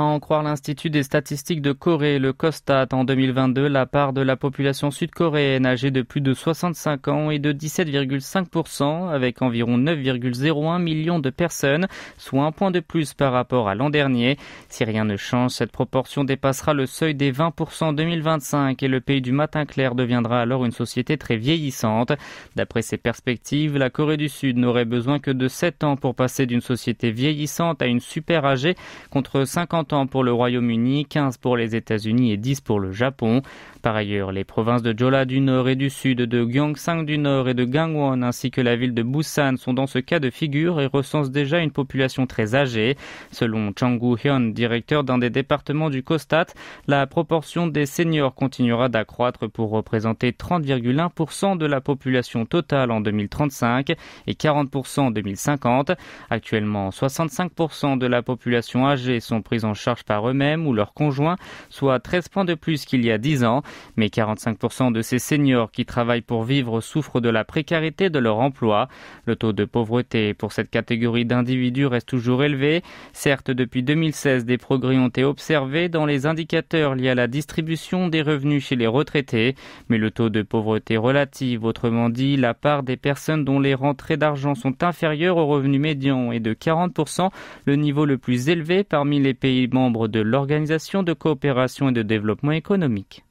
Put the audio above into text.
À en croire l'Institut des statistiques de Corée, le COSTAT, en 2022, la part de la population sud-coréenne âgée de plus de 65 ans est de 17,5%, avec environ 9,01 millions de personnes, soit un point de plus par rapport à l'an dernier. Si rien ne change, cette proportion dépassera le seuil des 20% en 2025 et le pays du matin clair deviendra alors une société très vieillissante. D'après ces perspectives, la Corée du Sud n'aurait besoin que de 7 ans pour passer d'une société vieillissante à une super âgée, contre 50 pour le Royaume-Uni, 15 pour les États-Unis et 10 pour le Japon. Par ailleurs, les provinces de Jola du Nord et du Sud, de Gyeongsang du Nord et de Gangwon ainsi que la ville de Busan sont dans ce cas de figure et recensent déjà une population très âgée. Selon Changu Hyun, directeur d'un des départements du costat la proportion des seniors continuera d'accroître pour représenter 30,1% de la population totale en 2035 et 40% en 2050. Actuellement, 65% de la population âgée sont prises en charge par eux-mêmes ou leurs conjoints, soit 13 points de plus qu'il y a 10 ans. Mais 45% de ces seniors qui travaillent pour vivre souffrent de la précarité de leur emploi. Le taux de pauvreté pour cette catégorie d'individus reste toujours élevé. Certes, depuis 2016, des progrès ont été observés dans les indicateurs liés à la distribution des revenus chez les retraités, mais le taux de pauvreté relative, autrement dit la part des personnes dont les rentrées d'argent sont inférieures au revenu médian, est de 40%, le niveau le plus élevé parmi les pays membre membres de l'Organisation de coopération et de développement économique.